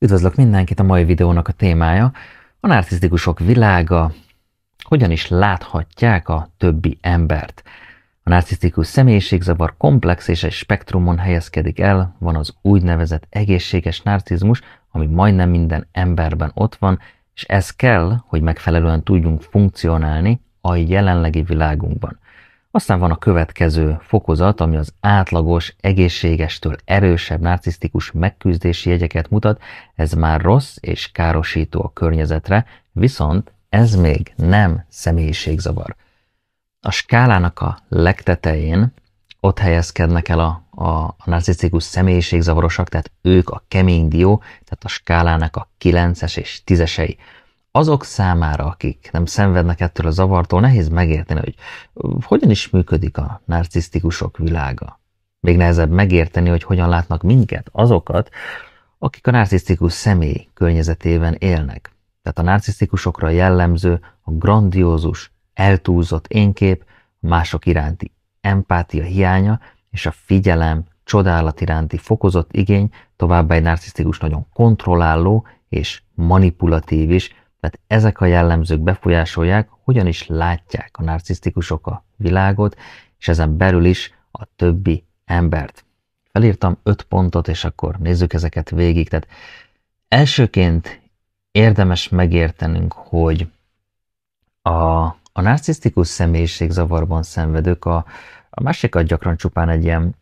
Üdvözlök mindenkit, a mai videónak a témája a narcisztikusok világa, hogyan is láthatják a többi embert. A narcisztikus személyiségzavar komplex és egy spektrumon helyezkedik el, van az úgynevezett egészséges narcizmus, ami majdnem minden emberben ott van, és ez kell, hogy megfelelően tudjunk funkcionálni a jelenlegi világunkban. Aztán van a következő fokozat, ami az átlagos, egészségestől erősebb narcisztikus megküzdési jegyeket mutat, ez már rossz és károsító a környezetre, viszont ez még nem személyiségzavar. A skálának a legtetején ott helyezkednek el a, a, a narcisztikus személyiségzavarosak, tehát ők a kemény dió, tehát a skálának a 9-es és 10-esei. Azok számára, akik nem szenvednek ettől a zavartól, nehéz megérteni, hogy hogyan is működik a narcisztikusok világa. Még nehezebb megérteni, hogy hogyan látnak minket, azokat, akik a narcisztikus személy környezetében élnek. Tehát a narcisztikusokra jellemző a grandiózus, eltúlzott énkép, mások iránti empátia hiánya és a figyelem, csodálat iránti fokozott igény, továbbá egy narcisztikus nagyon kontrolláló és manipulatív is, mert ezek a jellemzők befolyásolják, hogyan is látják a narcisztikusok a világot, és ezen belül is a többi embert. Felírtam öt pontot, és akkor nézzük ezeket végig. Tehát elsőként érdemes megértenünk, hogy a, a narcisztikus személyiségzavarban szenvedők a, a másikat gyakran csupán egy ilyen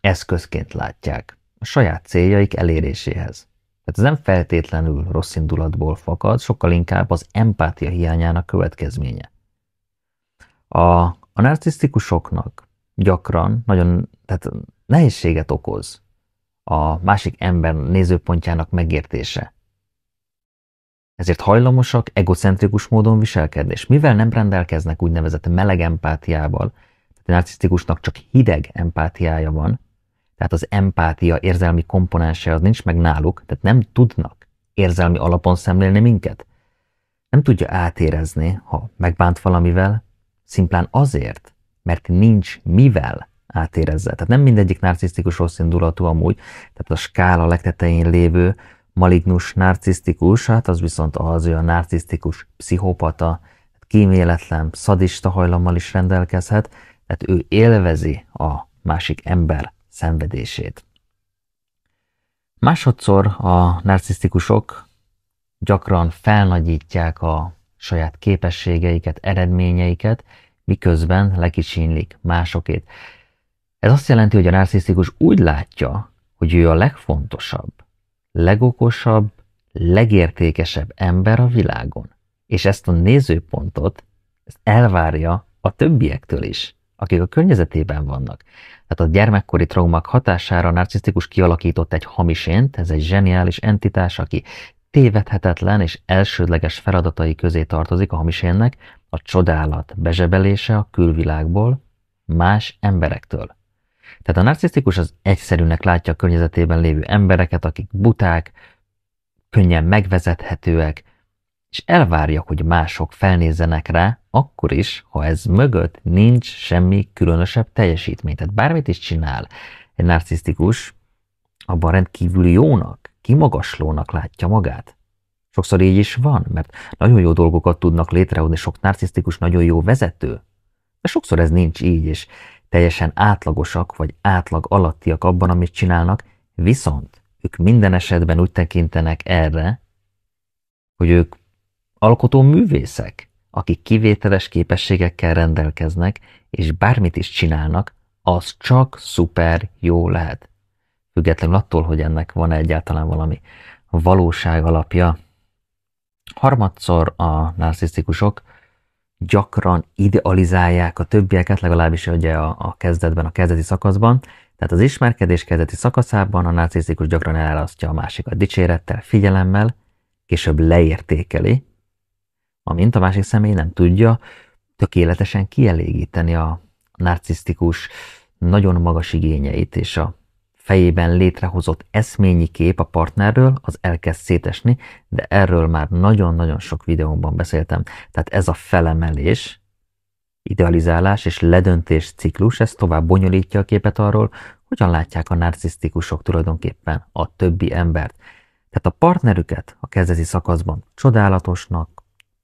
eszközként látják a saját céljaik eléréséhez. Hát ez nem feltétlenül rossz indulatból fakad, sokkal inkább az empátia hiányának következménye. A, a narcisztikusoknak gyakran nagyon tehát nehézséget okoz a másik ember nézőpontjának megértése. Ezért hajlamosak egocentrikus módon viselkedni, és mivel nem rendelkeznek úgynevezett meleg empátiával, tehát a narcisztikusnak csak hideg empátiája van, tehát az empátia érzelmi komponense az nincs meg náluk, tehát nem tudnak érzelmi alapon szemlélni minket. Nem tudja átérezni, ha megbánt valamivel, szimplán azért, mert nincs mivel átérezze. Tehát nem mindegyik narcisztikus rossz indulatú amúgy, tehát a skála legtetején lévő malignus narcisztikus, hát az viszont az, hogy a narcisztikus pszichopata, hát kíméletlen, szadista hajlammal is rendelkezhet, tehát ő élvezi a másik ember szenvedését. Másodszor a narcisztikusok gyakran felnagyítják a saját képességeiket, eredményeiket, miközben lekicsinlik másokét. Ez azt jelenti, hogy a narcisztikus úgy látja, hogy ő a legfontosabb, legokosabb, legértékesebb ember a világon. És ezt a nézőpontot ezt elvárja a többiektől is akik a környezetében vannak. Tehát a gyermekkori traumák hatására narcisztikus kialakított egy hamisént, ez egy zseniális entitás, aki tévedhetetlen és elsődleges feladatai közé tartozik a hamisénnek a csodálat bezsebelése a külvilágból, más emberektől. Tehát a narcisztikus az egyszerűnek látja a környezetében lévő embereket, akik buták, könnyen megvezethetőek, és elvárja, hogy mások felnézzenek rá, akkor is, ha ez mögött nincs semmi különösebb teljesítmény. Tehát bármit is csinál egy narcisztikus, abban rendkívül jónak, kimagaslónak látja magát. Sokszor így is van, mert nagyon jó dolgokat tudnak létrehozni, sok narcisztikus nagyon jó vezető. De sokszor ez nincs így, és teljesen átlagosak vagy átlag alattiak abban, amit csinálnak, viszont ők minden esetben úgy tekintenek erre, hogy ők Alkotó művészek, akik kivételes képességekkel rendelkeznek, és bármit is csinálnak, az csak szuper jó lehet. Függetlenül attól, hogy ennek van -e egyáltalán valami valóság alapja. Harmadszor a narcisztikusok gyakran idealizálják a többieket, legalábbis ugye a, a kezdetben, a kezdeti szakaszban. Tehát az ismerkedés kezdeti szakaszában a narcisztikus gyakran elárasztja a másikat dicsérettel, figyelemmel, később leértékeli, amint a másik személy nem tudja tökéletesen kielégíteni a narcisztikus, nagyon magas igényeit, és a fejében létrehozott eszményi kép a partnerről az elkezd szétesni, de erről már nagyon-nagyon sok videómban beszéltem. Tehát ez a felemelés, idealizálás és ledöntés ciklus, ez tovább bonyolítja a képet arról, hogyan látják a narcisztikusok tulajdonképpen a többi embert. Tehát a partnerüket a kezdeti szakaszban csodálatosnak,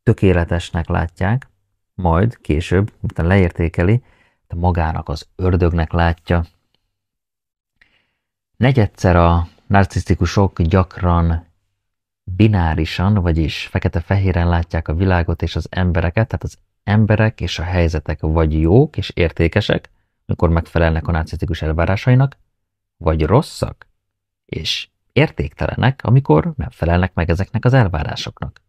tökéletesnek látják, majd később, utána leértékeli, de hát magának az ördögnek látja. Negyedszer a narcisztikusok gyakran binárisan, vagyis fekete-fehéren látják a világot és az embereket, tehát az emberek és a helyzetek vagy jók és értékesek, amikor megfelelnek a narcisztikus elvárásainak, vagy rosszak és értéktelenek, amikor nem felelnek meg ezeknek az elvárásoknak.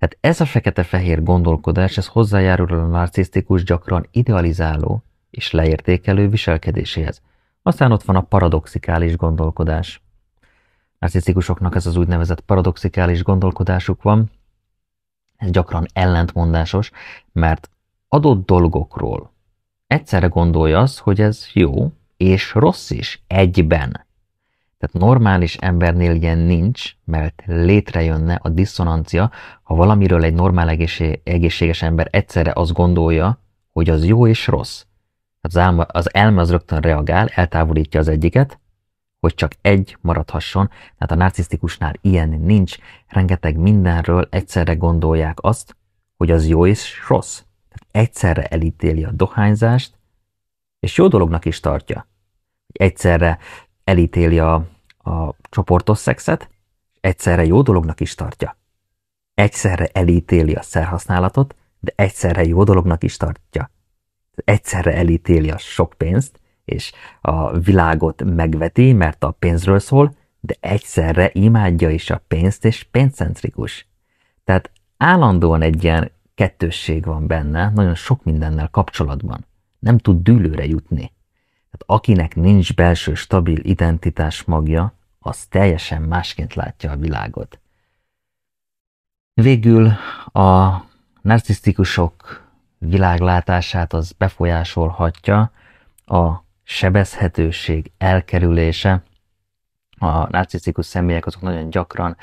Tehát ez a fekete-fehér gondolkodás, ez hozzájárul a narcisztikus, gyakran idealizáló és leértékelő viselkedéséhez. Aztán ott van a paradoxikális gondolkodás. Narcisztikusoknak ez az úgynevezett paradoxikális gondolkodásuk van. Ez gyakran ellentmondásos, mert adott dolgokról egyszerre gondolja az, hogy ez jó és rossz is egyben. Tehát normális embernél ilyen nincs, mert létrejönne a diszonancia, ha valamiről egy normál egészséges ember egyszerre azt gondolja, hogy az jó és rossz. Az, álma, az elme az rögtön reagál, eltávolítja az egyiket, hogy csak egy maradhasson, tehát a narcisztikusnál ilyen nincs, rengeteg mindenről egyszerre gondolják azt, hogy az jó és rossz. Tehát egyszerre elítéli a dohányzást, és jó dolognak is tartja. Egyszerre elítéli a a csoportos szexet, egyszerre jó dolognak is tartja. Egyszerre elítéli a szerhasználatot, de egyszerre jó dolognak is tartja. Egyszerre elítéli a sok pénzt, és a világot megveti, mert a pénzről szól, de egyszerre imádja is a pénzt, és pénzcentrikus. Tehát állandóan egy ilyen kettősség van benne, nagyon sok mindennel kapcsolatban. Nem tud dűlőre jutni. Hát akinek nincs belső stabil identitás magja, az teljesen másként látja a világot. Végül a narcisztikusok világlátását az befolyásolhatja a sebezhetőség elkerülése. A narcisztikus személyek azok nagyon gyakran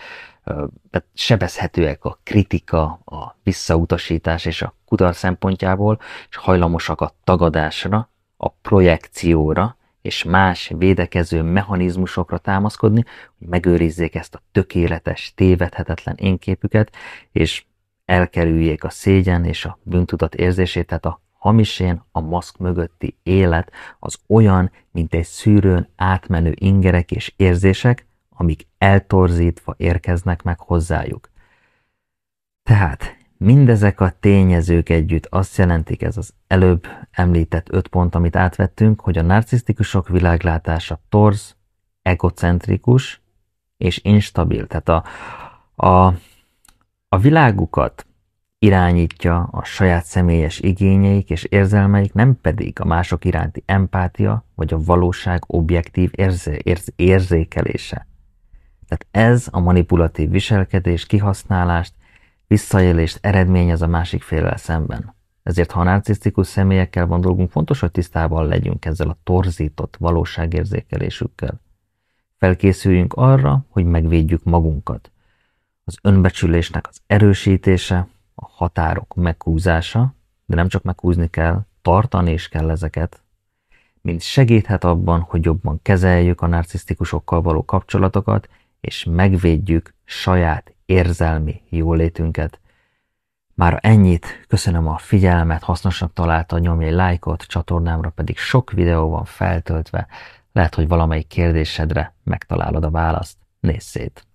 sebezhetőek a kritika, a visszautasítás és a kudar szempontjából, és hajlamosak a tagadásra, a projekcióra és más védekező mechanizmusokra támaszkodni, hogy megőrizzék ezt a tökéletes, tévedhetetlen énképüket, és elkerüljék a szégyen és a bűntudat érzését, tehát a hamisén a maszk mögötti élet az olyan, mint egy szűrőn átmenő ingerek és érzések, amik eltorzítva érkeznek meg hozzájuk. Tehát Mindezek a tényezők együtt azt jelentik ez az előbb említett öt pont, amit átvettünk, hogy a narcisztikusok világlátása torz, egocentrikus és instabil. Tehát a, a, a világukat irányítja a saját személyes igényeik és érzelmeik, nem pedig a mások iránti empátia vagy a valóság objektív érzé, érz, érzékelése. Tehát ez a manipulatív viselkedés kihasználást Visszaélést eredményez a másik félrel szemben. Ezért, ha narcisztikus személyekkel van dolgunk, fontos, hogy tisztában legyünk ezzel a torzított valóságérzékelésükkel. Felkészüljünk arra, hogy megvédjük magunkat. Az önbecsülésnek az erősítése, a határok meghúzása, de nem csak meghúzni kell, tartani is kell ezeket, mint segíthet abban, hogy jobban kezeljük a narcisztikusokkal való kapcsolatokat, és megvédjük saját érzelmi jólétünket. Már ennyit, köszönöm a figyelmet, hasznosnak találta, nyomj egy lájkot, csatornámra pedig sok videó van feltöltve, lehet, hogy valamelyik kérdésedre megtalálod a választ. Nézz szét!